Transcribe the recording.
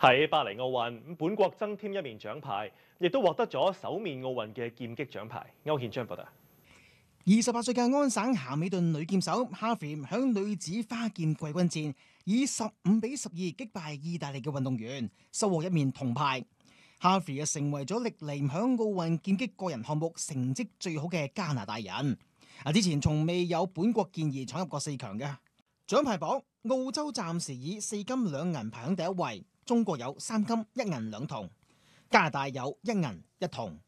喺巴黎奥运，本国增添一面奖牌，亦都获得咗首面奥运嘅剑击奖牌。欧宪章报道：，二十八岁嘅安省咸美顿女剑手 h a r v y 响女子花剑季军战以十五比十二击败意大利嘅运动员，收获一面铜牌。h a r v y 啊，成为咗历嚟响奥运剑击个人项目成绩最好嘅加拿大人。啊，之前从未有本国健儿闯入过四强嘅奖牌榜。澳洲暂时以四金两银排喺第一位。中國有三金一銀兩銅，加拿大有一銀一銅。